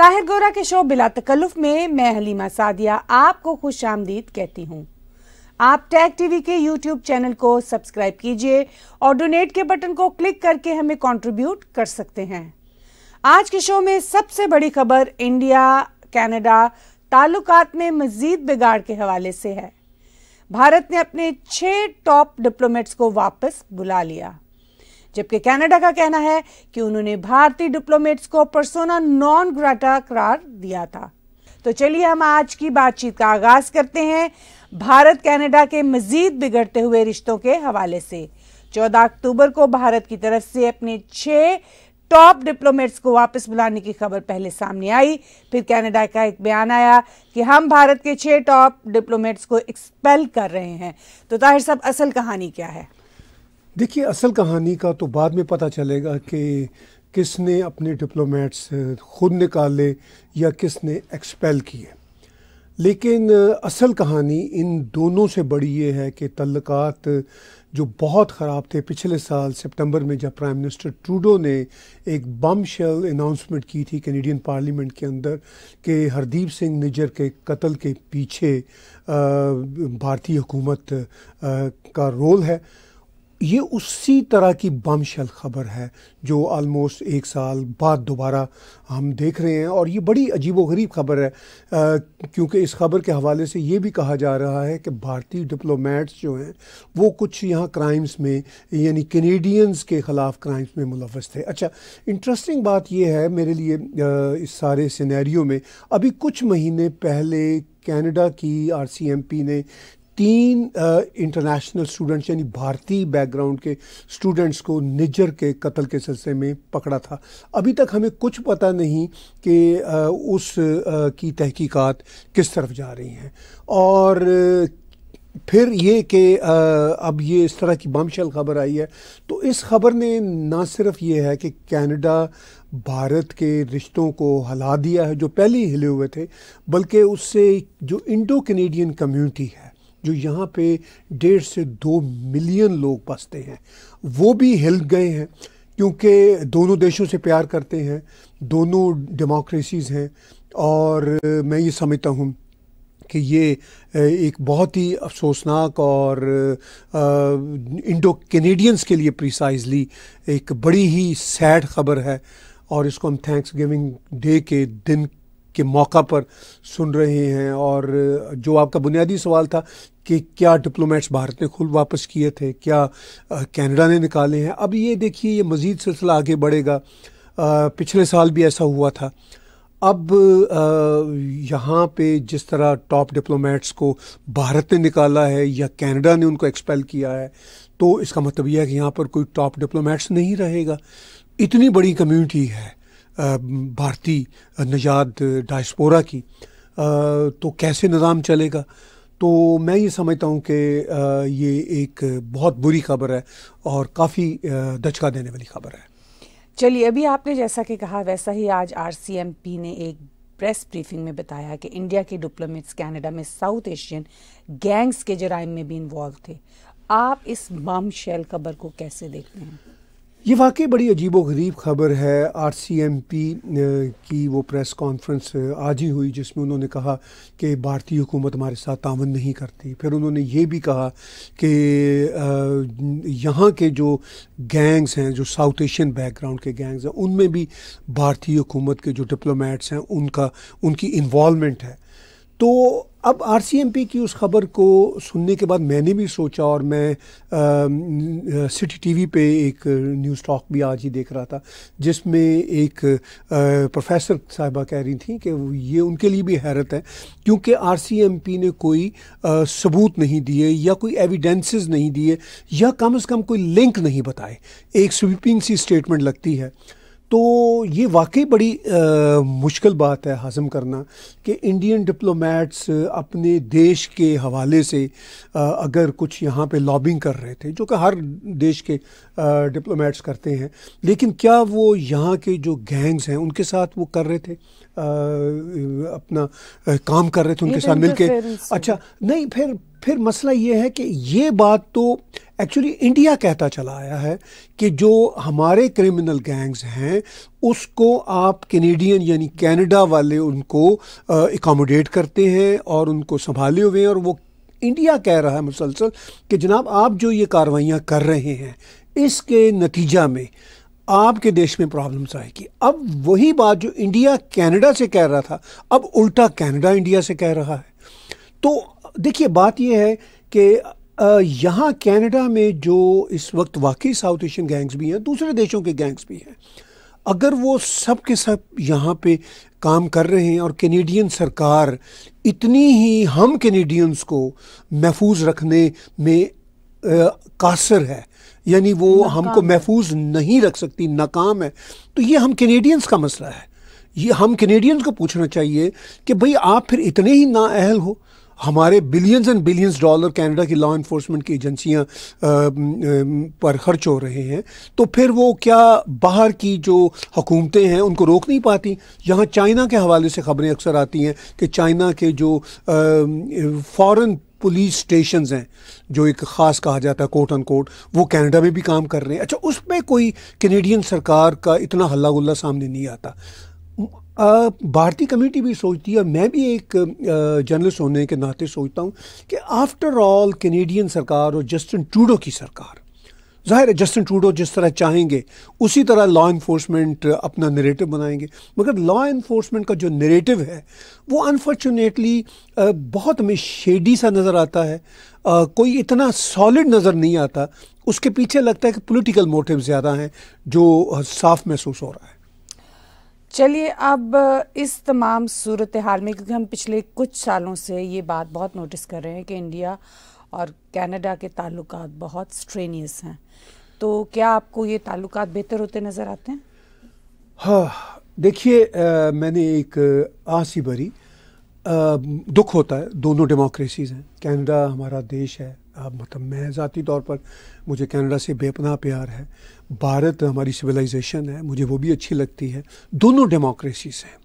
ताहिर गोरा के शो बिला तकल्लुफ में मैं हलीमा सादिया आपको खुश आमदीद कहती हूँ आप टैग टीवी के यूट्यूब चैनल को सब्सक्राइब कीजिए और डोनेट के बटन को क्लिक करके हमें कंट्रीब्यूट कर सकते हैं आज के शो में सबसे बड़ी खबर इंडिया कनाडा ताल्लुकात में मजीद बिगाड़ के हवाले से है भारत ने अपने छह टॉप डिप्लोमेट्स को वापस बुला लिया जबकि कनाडा का कहना है कि उन्होंने भारतीय डिप्लोमेट्स को परसोना नॉन ग्राटा करार दिया था तो चलिए हम आज की बातचीत का आगाज करते हैं भारत कनाडा के मजीद बिगड़ते हुए रिश्तों के हवाले से 14 अक्टूबर को भारत की तरफ से अपने छह टॉप डिप्लोमेट्स को वापस बुलाने की खबर पहले सामने आई फिर कनाडा का एक बयान आया कि हम भारत के छह टॉप डिप्लोमेट्स को एक्सपेल कर रहे हैं तो ताहिर साहब असल कहानी क्या है देखिए असल कहानी का तो बाद में पता चलेगा कि किसने अपने डिप्लोमेट्स खुद निकाले या किसने एक्सपेल किए लेकिन असल कहानी इन दोनों से बड़ी ये है कि तल्लक जो बहुत ख़राब थे पिछले साल सितंबर में जब प्राइम मिनिस्टर ट्रूडो ने एक बम शेल अनाउंसमेंट की थी कैनेडियन पार्लियामेंट के अंदर कि हरदीप सिंह निजर के कत्ल के पीछे भारतीय हुकूमत का रोल है ये उसी तरह की बमशल ख़बर है जो आलमोस्ट एक साल बाद दोबारा हम देख रहे हैं और ये बड़ी अजीब गरीब ख़बर है क्योंकि इस ख़बर के हवाले से ये भी कहा जा रहा है कि भारतीय डिप्लोमेट्स जो हैं वो कुछ यहाँ क्राइम्स में यानी कैनेडियंस के ख़िलाफ़ क्राइम्स में मुलवस थे अच्छा इंटरेस्टिंग बात यह है मेरे लिए इस सारे सिनेरियो में अभी कुछ महीने पहले कनाडा की आरसीएमपी ने तीन इंटरनेशनल स्टूडेंट्स यानी भारतीय बैकग्राउंड के स्टूडेंट्स को निजर के कत्ल के सिलसिले में पकड़ा था अभी तक हमें कुछ पता नहीं कि उस की तहकीकात किस तरफ जा रही हैं और फिर ये कि अब ये इस तरह की बमशल खबर आई है तो इस खबर ने ना सिर्फ ये है कि कनाडा भारत के रिश्तों को हिला दिया है जो पहले ही हिले हुए थे बल्कि उससे जो इंडो कनेडियन कम्युनिटी है जो यहाँ पे डेढ़ से दो मिलियन लोग बसते हैं वो भी हिल गए हैं क्योंकि दोनों देशों से प्यार करते हैं दोनों डेमोक्रेसीज़ हैं और मैं ये समझता हूँ कि ये एक बहुत ही अफसोसनाक और इंडो कैनेडियंस के लिए प्रिसाइजली एक बड़ी ही सैड खबर है और इसको हम थैंक्स गिविंग डे के दिन के मौका पर सुन रहे हैं और जो आपका बुनियादी सवाल था कि क्या डिप्लोमेट्स भारत ने खुल वापस किए थे क्या कनाडा ने निकाले हैं अब ये देखिए ये मज़ीद सिलसिला आगे बढ़ेगा पिछले साल भी ऐसा हुआ था अब यहाँ पे जिस तरह टॉप डिप्लोमेट्स को भारत ने निकाला है या कनाडा ने उनको एक्सपेल किया है तो इसका मतलब यह है कि यहाँ पर कोई टॉप डिप्लोमेट्स नहीं रहेगा इतनी बड़ी कम्युनिटी है भारतीय नजाद डायस्पोरा की तो कैसे निज़ाम चलेगा तो मैं ये समझता हूँ कि ये एक बहुत बुरी खबर है और काफ़ी दचका देने वाली खबर है चलिए अभी आपने जैसा कि कहा वैसा ही आज आरसीएमपी ने एक प्रेस ब्रीफिंग में बताया कि इंडिया के डिप्लोमेट्स कनाडा में साउथ एशियन गैंग्स के जराइम में भी इन्वॉल्व थे आप इस बम शेल खबर को कैसे देखते हैं ये वाकई बड़ी अजीब व गरीब खबर है आर सी एम पी की वो प्रेस कॉन्फ्रेंस आज ही हुई जिसमें उन्होंने कहा कि भारतीय हुकूमत हमारे साथ तावन नहीं करती फिर उन्होंने ये भी कहा कि यहाँ के जो गैंग्स हैं जो साउथ एशियन बैकग्राउंड के गैंग्स हैं उनमें भी भारतीय हुकूमत के जो डिप्लोमेट्स हैं उनका उनकी इन्वॉलमेंट है तो अब आर की उस खबर को सुनने के बाद मैंने भी सोचा और मैं आ, सिटी टीवी पे एक न्यूज़ टॉक भी आज ही देख रहा था जिसमें एक आ, प्रोफेसर साहिबा कह रही थी कि ये उनके लिए भी हैरत है क्योंकि आर ने कोई आ, सबूत नहीं दिए या कोई एविडेंसेस नहीं दिए या कम से कम कोई लिंक नहीं बताए एक स्वीपिंग सी स्टेटमेंट लगती है तो ये वाकई बड़ी आ, मुश्किल बात है हज़म करना कि इंडियन डिप्लोमेट्स अपने देश के हवाले से आ, अगर कुछ यहाँ पे लॉबिंग कर रहे थे जो कि हर देश के डिप्लोमेट्स करते हैं लेकिन क्या वो यहाँ के जो गैंग्स हैं उनके साथ वो कर रहे थे आ, अपना काम कर रहे थे उनके साथ मिलके अच्छा नहीं फिर फिर मसला ये है कि ये बात तो एक्चुअली इंडिया कहता चला आया है कि जो हमारे क्रिमिनल गैंग्स हैं उसको आप कैनेडियन यानी कनाडा वाले उनको एकोमोडेट करते हैं और उनको संभाले हुए हैं और वो इंडिया कह रहा है मुसलसल कि जनाब आप जो ये कार्रवाइयाँ कर रहे हैं इसके नतीजा में आपके देश में प्रॉब्लम्स आएगी अब वही बात जो इंडिया कैनेडा से कह रहा था अब उल्टा कैनेडा इंडिया से कह रहा है तो देखिए बात यह है कि यहाँ कनाडा में जो इस वक्त वाकई साउथ एशियन गैंग्स भी हैं दूसरे देशों के गैंग्स भी हैं अगर वो सब के सब यहाँ पे काम कर रहे हैं और कैनेडियन सरकार इतनी ही हम कैनेडियंस को महफूज रखने में आ, कासर है यानी वो हमको महफूज नहीं रख सकती नाकाम है तो ये हम कैनेडियंस का मसला है ये हम कैनेडियंस को पूछना चाहिए कि भाई आप फिर इतने ही नाअहल हो हमारे billions and billions dollar Canada की लॉ इन्फोर्समेंट की एजेंसियां uh, um, um, पर खर्च हो रहे हैं तो फिर वो क्या बाहर की जो हुकूमतें हैं उनको रोक नहीं पाती यहाँ चाइना के हवाले से खबरें अक्सर आती हैं कि चाइना के जो फॉरेन पुलिस स्टेशन हैं जो एक ख़ास कहा जाता है कोट अन कोट वो कनाडा में भी काम कर रहे हैं अच्छा उसमें कोई कैनेडियन सरकार का इतना हल्ला गुल्ला सामने नहीं आता भारतीय कम्युनिटी भी सोचती है मैं भी एक जर्नलिस्ट होने के नाते सोचता हूँ कि आफ्टर ऑल कैनेडियन सरकार और जस्टिन ट्रूडो की सरकार जाहिर है जस्टिन ट्रूडो जिस तरह चाहेंगे उसी तरह लॉ इन्फोर्समेंट अपना नरेटिव बनाएंगे मगर लॉ इन्फोर्समेंट का जो नरेटिव है वो अनफॉर्चुनेटली बहुत हमें शेडी सा नज़र आता है कोई इतना सॉलिड नज़र नहीं आता उसके पीछे लगता है कि पॉलिटिकल मोटिव ज़्यादा हैं जो साफ महसूस हो रहा है चलिए अब इस तमाम सूरत हाल में क्योंकि हम पिछले कुछ सालों से ये बात बहुत नोटिस कर रहे हैं कि इंडिया और कनाडा के ताल्लुक बहुत स्ट्रेनियस हैं तो क्या आपको ये ताल्लुक बेहतर होते नज़र आते हैं हाँ देखिए मैंने एक आसी भरी दुख होता है दोनों डेमोक्रेसीज़ हैं कनाडा हमारा देश है मतलब मैं ज़ाती तौर पर मुझे कनाडा से बेपना प्यार है भारत हमारी सिविलाइजेशन है मुझे वो भी अच्छी लगती है दोनों डेमोक्रेसीज हैं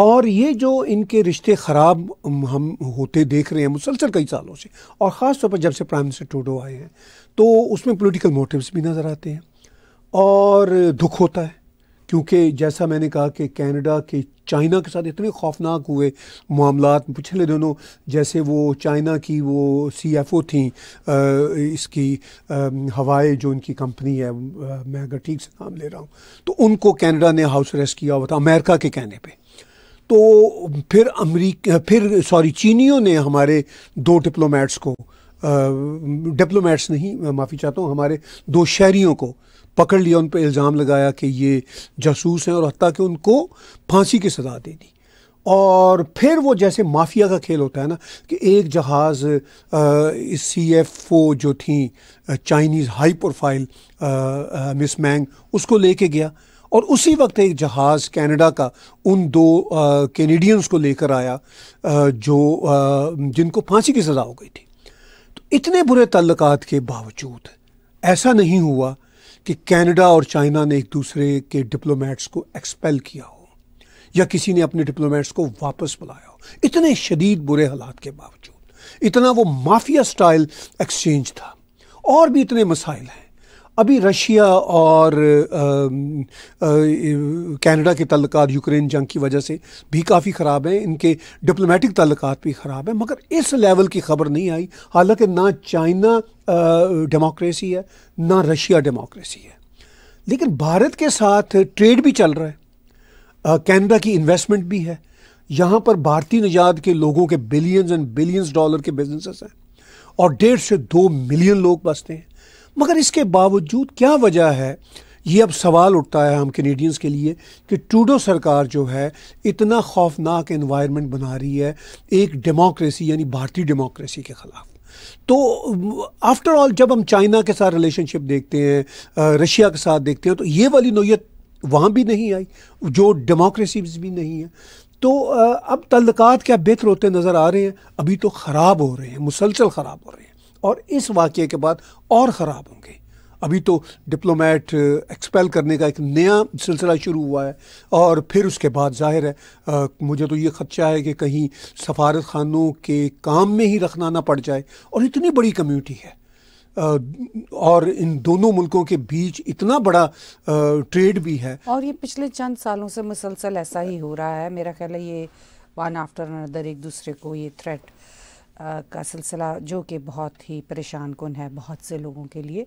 और ये जो इनके रिश्ते ख़राब हम होते देख रहे हैं मुसलसल कई सालों से और ख़ास तौर पर जब से प्राइम मिनिस्टर टूडो आए हैं तो उसमें पॉलिटिकल मोटिव्स भी नज़र आते हैं और दुख होता है क्योंकि जैसा मैंने कहा कि कनाडा के चाइना के साथ इतने खौफनाक हुए मामला पिछले दिनों जैसे वो चाइना की वो सी एफ ओ थी आ, इसकी हवाए जो उनकी कंपनी है मैं अगर ठीक से नाम ले रहा हूँ तो उनको कनाडा ने हाउस अरेस्ट किया हुआ था अमेरिका के कहने पर तो फिर अमरीक फिर सॉरी चीनियों ने हमारे दो डिप्लोमेट्स को डिप्लोमेट्स नहीं माफ़ी चाहता हूँ हमारे दो शहरीों को पकड़ लिया उन पर इल्ज़ाम लगाया कि ये जासूस हैं और हती कि उनको फांसी की सज़ा दे दी और फिर वो जैसे माफिया का खेल होता है ना कि एक जहाज़ सी एफ ओ जो थी Chinese high profile miss Meng उसको लेके गया और उसी वक्त एक जहाज़ कनाडा का उन दो कैनेडियंस को लेकर आया आ, जो आ, जिनको फांसी की सज़ा हो गई थी तो इतने बुरे तल्लक के बावजूद ऐसा नहीं हुआ कि कनाडा और चाइना ने एक दूसरे के डिप्लोमेट्स को एक्सपेल किया हो या किसी ने अपने डिप्लोमेट्स को वापस बुलाया हो इतने शदीद बुरे हालात के बावजूद इतना वो माफिया स्टाइल एक्सचेंज था और भी इतने मसाइल हैं अभी रशिया और कनाडा के तल्ल यूक्रेन जंग की वजह से भी काफ़ी ख़राब हैं इनके डिप्लोमेटिक तल्लक भी ख़राब हैं मगर इस लेवल की खबर नहीं आई हालांकि ना चाइना डेमोक्रेसी है ना रशिया डेमोक्रेसी है लेकिन भारत के साथ ट्रेड भी चल रहा है कैनेडा की इन्वेस्टमेंट भी है यहाँ पर भारतीय निजात के लोगों के बिलियंस एंड बिलियंस डॉलर के बिजनेसेस हैं और डेढ़ से दो मिलियन लोग बसते हैं मगर इसके बावजूद क्या वजह है ये अब सवाल उठता है हम कैनेडियंस के लिए कि टूडो सरकार जो है इतना खौफनाक इन्वायरमेंट बना रही है एक डेमोक्रेसी यानी भारतीय डेमोक्रेसी के ख़िलाफ़ तो आफ्टर ऑल जब हम चाइना के साथ रिलेशनशिप देखते हैं रशिया के साथ देखते हैं तो ये वाली नोयत वहाँ भी नहीं आई जो डेमोक्रेसीज भी नहीं है तो अब तल्लक क्या बेहतर होते नज़र आ रहे हैं अभी तो ख़राब हो रहे हैं मुसलसल ख़राब हो रहे हैं और इस वाक्य के बाद और ख़राब होंगे अभी तो डिप्लोमेट एक्सपेल करने का एक नया सिलसिला शुरू हुआ है और फिर उसके बाद जाहिर है आ, मुझे तो ये ख़दशा है कि कहीं सफारत खानों के काम में ही रखना ना पड़ जाए और इतनी बड़ी कम्यूनिटी है और इन दोनों मुल्कों के बीच इतना बड़ा ट्रेड भी है और ये पिछले चंद सालों से मुसलसल ऐसा ही हो रहा है मेरा ख्याल है ये वन आफ्टर अनदर एक दूसरे को ये थ्रेट का सिलसिला जो कि बहुत ही परेशान कन है बहुत से लोगों के लिए